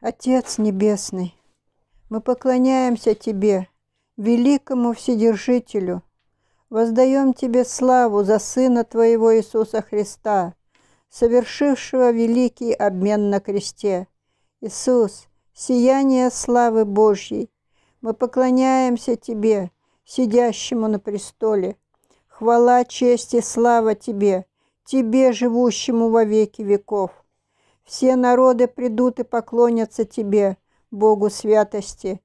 Отец Небесный, мы поклоняемся Тебе, великому Вседержителю, воздаем Тебе славу за Сына Твоего Иисуса Христа, совершившего великий обмен на кресте. Иисус, сияние славы Божьей, мы поклоняемся Тебе, сидящему на престоле. Хвала, честь и слава Тебе, Тебе, живущему во веки веков. Все народы придут и поклонятся Тебе, Богу святости.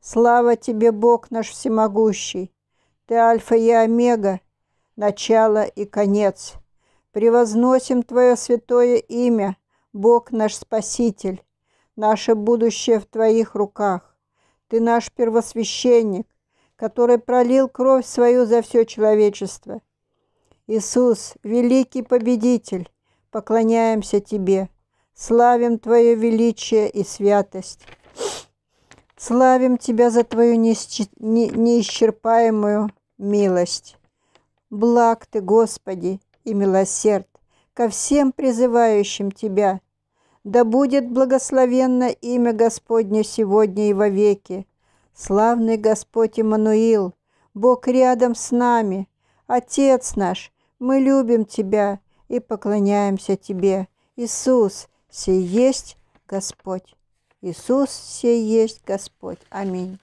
Слава Тебе, Бог наш всемогущий! Ты Альфа и Омега, начало и конец. Превозносим Твое святое имя, Бог наш Спаситель. Наше будущее в Твоих руках. Ты наш первосвященник, который пролил кровь свою за все человечество. Иисус, великий победитель, поклоняемся Тебе славим Твое величие и святость. Славим Тебя за Твою неисчерпаемую милость. Благ Ты, Господи, и милосерд ко всем призывающим Тебя. Да будет благословенно имя Господне сегодня и вовеки. Славный Господь Иммануил, Бог рядом с нами, Отец наш, мы любим Тебя и поклоняемся Тебе. Иисус, Сей есть Господь. Иисус сей есть Господь. Аминь.